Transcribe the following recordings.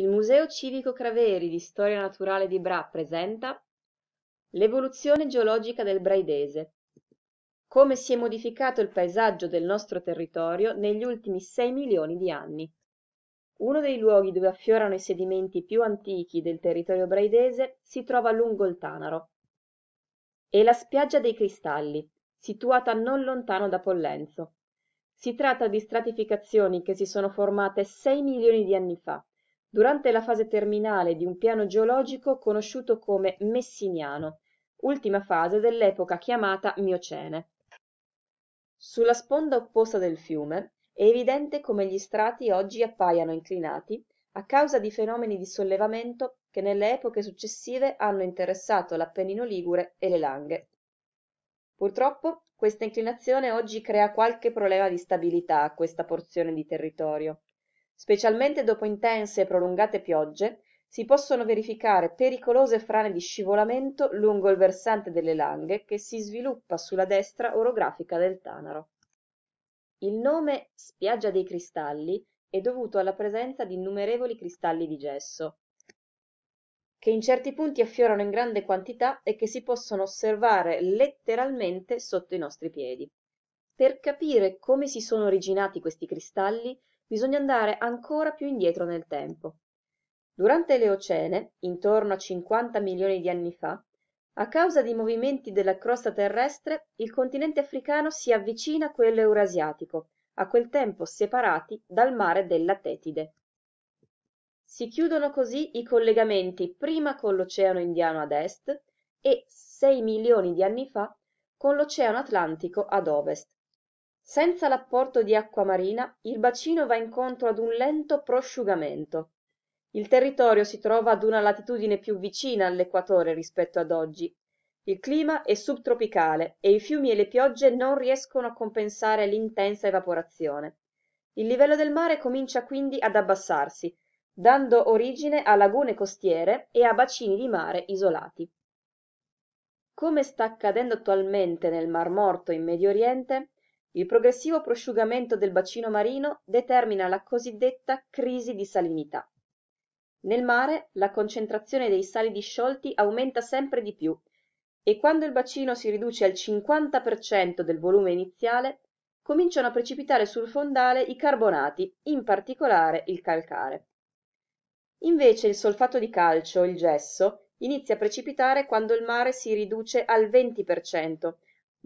Il Museo Civico Craveri di Storia Naturale di Bra presenta L'evoluzione geologica del Braidese. Come si è modificato il paesaggio del nostro territorio negli ultimi 6 milioni di anni. Uno dei luoghi dove affiorano i sedimenti più antichi del territorio braidese si trova lungo il Tanaro. È la spiaggia dei cristalli, situata non lontano da Pollenzo. Si tratta di stratificazioni che si sono formate 6 milioni di anni fa durante la fase terminale di un piano geologico conosciuto come messiniano, ultima fase dell'epoca chiamata Miocene. Sulla sponda opposta del fiume è evidente come gli strati oggi appaiano inclinati a causa di fenomeni di sollevamento che nelle epoche successive hanno interessato l'Appennino Ligure e le Langhe. Purtroppo questa inclinazione oggi crea qualche problema di stabilità a questa porzione di territorio, specialmente dopo intense e prolungate piogge si possono verificare pericolose frane di scivolamento lungo il versante delle Langhe che si sviluppa sulla destra orografica del Tanaro. Il nome Spiaggia dei Cristalli è dovuto alla presenza di innumerevoli cristalli di gesso, che in certi punti affiorano in grande quantità e che si possono osservare letteralmente sotto i nostri piedi. Per capire come si sono originati questi cristalli bisogna andare ancora più indietro nel tempo durante l'eocene intorno a 50 milioni di anni fa a causa dei movimenti della crosta terrestre il continente africano si avvicina a quello eurasiatico a quel tempo separati dal mare della tetide si chiudono così i collegamenti prima con l'oceano indiano ad est e 6 milioni di anni fa con l'oceano atlantico ad ovest senza l'apporto di acqua marina il bacino va incontro ad un lento prosciugamento il territorio si trova ad una latitudine più vicina all'equatore rispetto ad oggi il clima è subtropicale e i fiumi e le piogge non riescono a compensare l'intensa evaporazione il livello del mare comincia quindi ad abbassarsi dando origine a lagune costiere e a bacini di mare isolati come sta accadendo attualmente nel mar morto in medio oriente il progressivo prosciugamento del bacino marino determina la cosiddetta crisi di salinità. Nel mare la concentrazione dei sali disciolti aumenta sempre di più e quando il bacino si riduce al 50% del volume iniziale, cominciano a precipitare sul fondale i carbonati, in particolare il calcare. Invece il solfato di calcio, il gesso, inizia a precipitare quando il mare si riduce al 20%,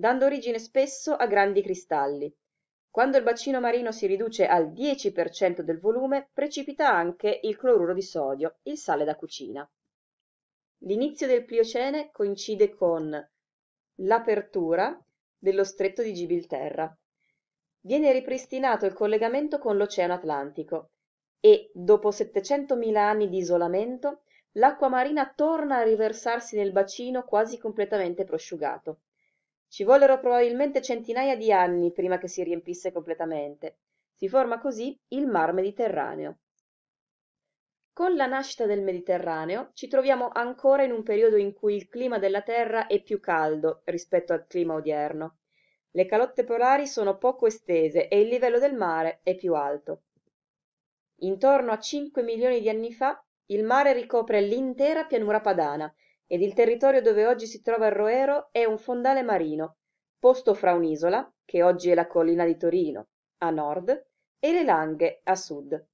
dando origine spesso a grandi cristalli. Quando il bacino marino si riduce al 10% del volume, precipita anche il cloruro di sodio, il sale da cucina. L'inizio del Pliocene coincide con l'apertura dello stretto di Gibilterra. Viene ripristinato il collegamento con l'Oceano Atlantico e, dopo 700.000 anni di isolamento, l'acqua marina torna a riversarsi nel bacino quasi completamente prosciugato. Ci vollero probabilmente centinaia di anni prima che si riempisse completamente. Si forma così il Mar Mediterraneo. Con la nascita del Mediterraneo ci troviamo ancora in un periodo in cui il clima della Terra è più caldo rispetto al clima odierno. Le calotte polari sono poco estese e il livello del mare è più alto. Intorno a 5 milioni di anni fa il mare ricopre l'intera pianura padana ed il territorio dove oggi si trova il Roero è un fondale marino, posto fra un'isola, che oggi è la collina di Torino, a nord, e le Langhe, a sud.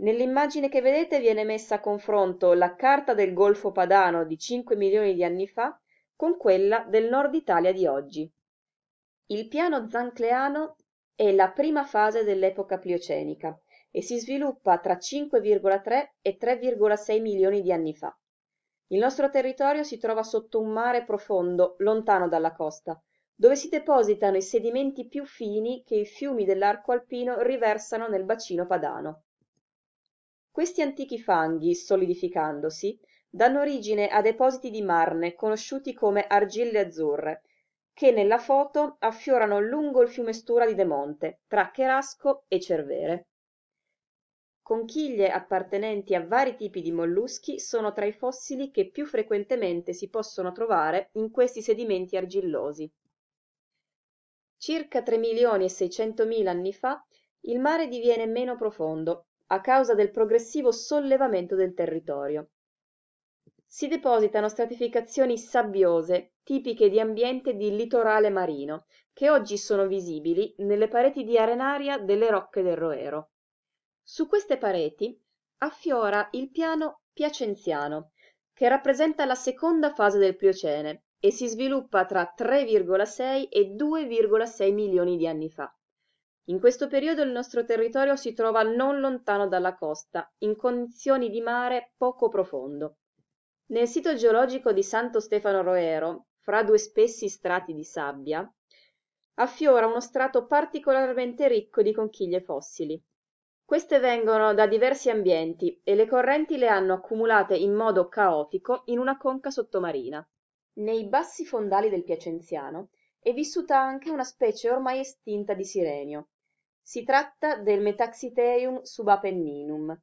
Nell'immagine che vedete viene messa a confronto la carta del Golfo Padano di 5 milioni di anni fa con quella del nord Italia di oggi. Il piano zancleano è la prima fase dell'epoca pliocenica e si sviluppa tra 5,3 e 3,6 milioni di anni fa. Il nostro territorio si trova sotto un mare profondo, lontano dalla costa, dove si depositano i sedimenti più fini che i fiumi dell'arco alpino riversano nel bacino padano. Questi antichi fanghi, solidificandosi, danno origine a depositi di marne conosciuti come argille azzurre, che nella foto affiorano lungo il fiume Stura di Demonte, tra Cherasco e Cervere. Conchiglie appartenenti a vari tipi di molluschi sono tra i fossili che più frequentemente si possono trovare in questi sedimenti argillosi. Circa 3 milioni e 600 mila anni fa il mare diviene meno profondo a causa del progressivo sollevamento del territorio. Si depositano stratificazioni sabbiose, tipiche di ambiente di litorale marino, che oggi sono visibili nelle pareti di arenaria delle rocche del Roero su queste pareti affiora il piano piacenziano che rappresenta la seconda fase del pliocene e si sviluppa tra 3,6 e 2,6 milioni di anni fa in questo periodo il nostro territorio si trova non lontano dalla costa in condizioni di mare poco profondo nel sito geologico di santo stefano roero fra due spessi strati di sabbia affiora uno strato particolarmente ricco di conchiglie fossili queste vengono da diversi ambienti e le correnti le hanno accumulate in modo caotico in una conca sottomarina. Nei bassi fondali del Piacenziano è vissuta anche una specie ormai estinta di sirenio. Si tratta del Metaxiteum subapenninum,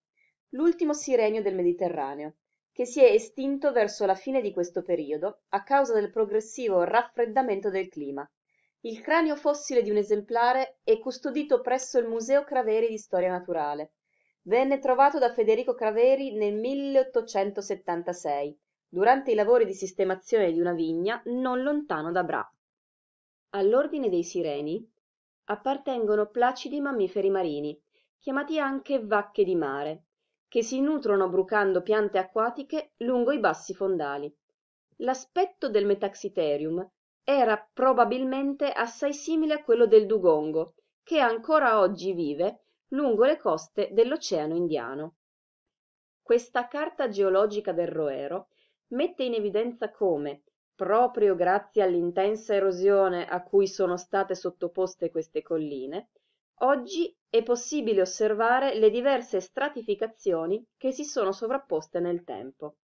l'ultimo sirenio del Mediterraneo, che si è estinto verso la fine di questo periodo a causa del progressivo raffreddamento del clima, il cranio fossile di un esemplare è custodito presso il Museo Craveri di Storia Naturale. Venne trovato da Federico Craveri nel 1876, durante i lavori di sistemazione di una vigna non lontano da Bra. All'ordine dei sireni appartengono placidi mammiferi marini, chiamati anche vacche di mare, che si nutrono brucando piante acquatiche lungo i bassi fondali. L'aspetto del Metaxiterium era probabilmente assai simile a quello del dugongo che ancora oggi vive lungo le coste dell'oceano indiano questa carta geologica del roero mette in evidenza come proprio grazie all'intensa erosione a cui sono state sottoposte queste colline oggi è possibile osservare le diverse stratificazioni che si sono sovrapposte nel tempo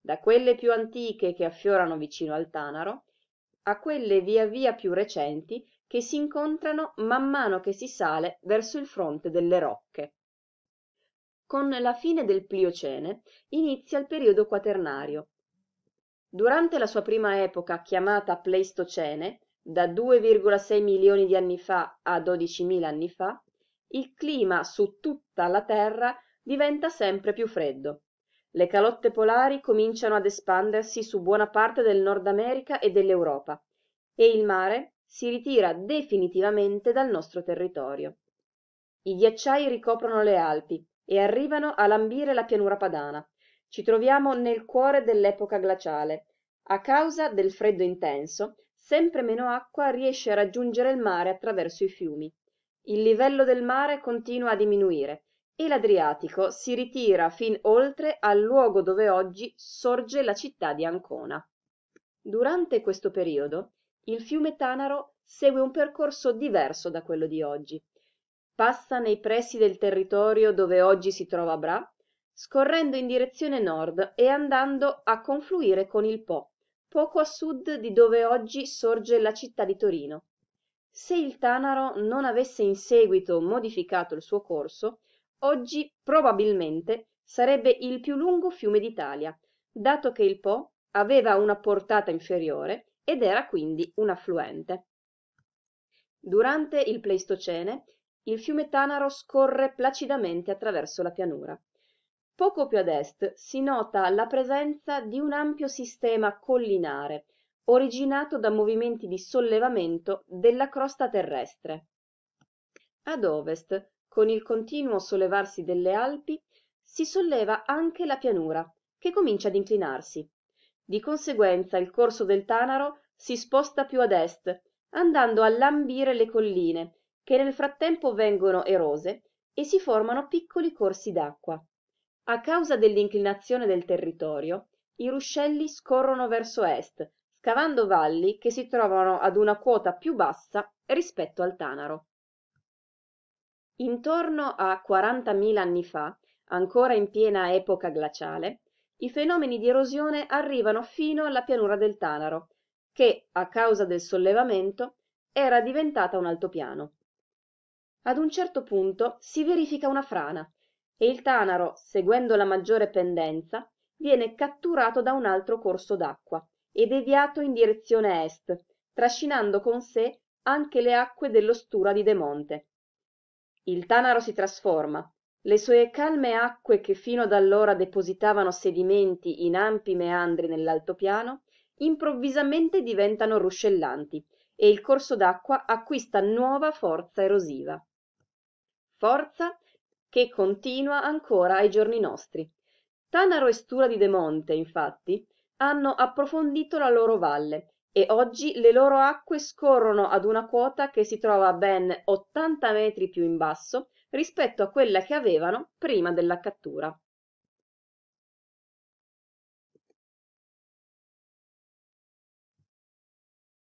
da quelle più antiche che affiorano vicino al tanaro a quelle via via più recenti che si incontrano man mano che si sale verso il fronte delle rocche con la fine del pliocene inizia il periodo quaternario durante la sua prima epoca chiamata pleistocene da 2,6 milioni di anni fa a 12.000 anni fa il clima su tutta la terra diventa sempre più freddo le calotte polari cominciano ad espandersi su buona parte del Nord America e dell'Europa e il mare si ritira definitivamente dal nostro territorio. I ghiacciai ricoprono le Alpi e arrivano a lambire la pianura padana. Ci troviamo nel cuore dell'epoca glaciale. A causa del freddo intenso, sempre meno acqua riesce a raggiungere il mare attraverso i fiumi. Il livello del mare continua a diminuire e l'Adriatico si ritira fin oltre al luogo dove oggi sorge la città di Ancona. Durante questo periodo il fiume Tanaro segue un percorso diverso da quello di oggi. Passa nei pressi del territorio dove oggi si trova Bra, scorrendo in direzione nord e andando a confluire con il Po, poco a sud di dove oggi sorge la città di Torino. Se il Tanaro non avesse in seguito modificato il suo corso, Oggi probabilmente sarebbe il più lungo fiume d'Italia, dato che il Po aveva una portata inferiore ed era quindi un affluente. Durante il Pleistocene il fiume Tanaro scorre placidamente attraverso la pianura. Poco più ad est si nota la presenza di un ampio sistema collinare, originato da movimenti di sollevamento della crosta terrestre. Ad ovest con il continuo sollevarsi delle alpi si solleva anche la pianura che comincia ad inclinarsi di conseguenza il corso del tanaro si sposta più ad est andando a lambire le colline che nel frattempo vengono erose e si formano piccoli corsi d'acqua a causa dell'inclinazione del territorio i ruscelli scorrono verso est scavando valli che si trovano ad una quota più bassa rispetto al tanaro Intorno a 40.000 anni fa, ancora in piena epoca glaciale, i fenomeni di erosione arrivano fino alla pianura del Tanaro, che, a causa del sollevamento, era diventata un altopiano. Ad un certo punto si verifica una frana e il Tanaro, seguendo la maggiore pendenza, viene catturato da un altro corso d'acqua e deviato in direzione est, trascinando con sé anche le acque dello Stura di Demonte, il tanaro si trasforma le sue calme acque che fino ad allora depositavano sedimenti in ampi meandri nell'altopiano improvvisamente diventano ruscellanti e il corso d'acqua acquista nuova forza erosiva forza che continua ancora ai giorni nostri tanaro e stura di demonte infatti hanno approfondito la loro valle e oggi le loro acque scorrono ad una quota che si trova ben 80 metri più in basso rispetto a quella che avevano prima della cattura.